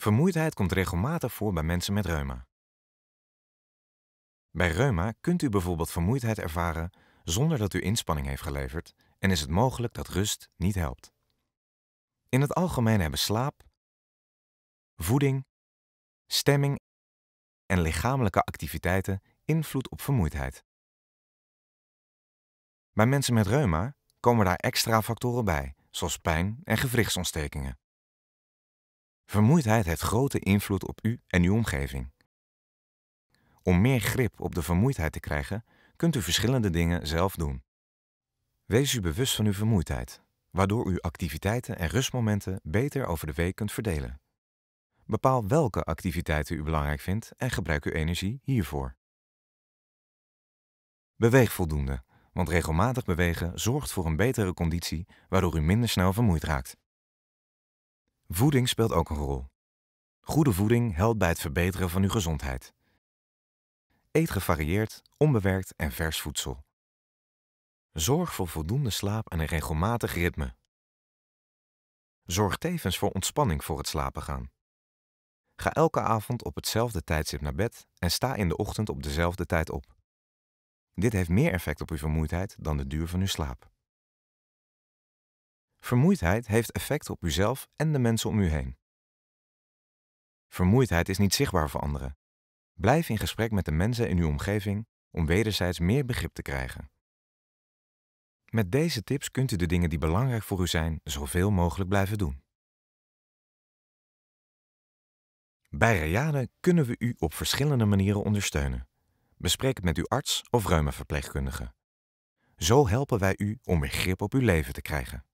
Vermoeidheid komt regelmatig voor bij mensen met reuma. Bij reuma kunt u bijvoorbeeld vermoeidheid ervaren zonder dat u inspanning heeft geleverd en is het mogelijk dat rust niet helpt. In het algemeen hebben slaap, voeding, stemming en lichamelijke activiteiten invloed op vermoeidheid. Bij mensen met reuma komen daar extra factoren bij, zoals pijn en gewrichtsontstekingen. Vermoeidheid heeft grote invloed op u en uw omgeving. Om meer grip op de vermoeidheid te krijgen, kunt u verschillende dingen zelf doen. Wees u bewust van uw vermoeidheid, waardoor u activiteiten en rustmomenten beter over de week kunt verdelen. Bepaal welke activiteiten u belangrijk vindt en gebruik uw energie hiervoor. Beweeg voldoende, want regelmatig bewegen zorgt voor een betere conditie, waardoor u minder snel vermoeid raakt. Voeding speelt ook een rol. Goede voeding helpt bij het verbeteren van uw gezondheid. Eet gevarieerd, onbewerkt en vers voedsel. Zorg voor voldoende slaap en een regelmatig ritme. Zorg tevens voor ontspanning voor het slapen gaan. Ga elke avond op hetzelfde tijdstip naar bed en sta in de ochtend op dezelfde tijd op. Dit heeft meer effect op uw vermoeidheid dan de duur van uw slaap. Vermoeidheid heeft effect op uzelf en de mensen om u heen. Vermoeidheid is niet zichtbaar voor anderen. Blijf in gesprek met de mensen in uw omgeving om wederzijds meer begrip te krijgen. Met deze tips kunt u de dingen die belangrijk voor u zijn zoveel mogelijk blijven doen. Bij Reade kunnen we u op verschillende manieren ondersteunen. Bespreek het met uw arts of reumaverpleegkundige. Zo helpen wij u om weer grip op uw leven te krijgen.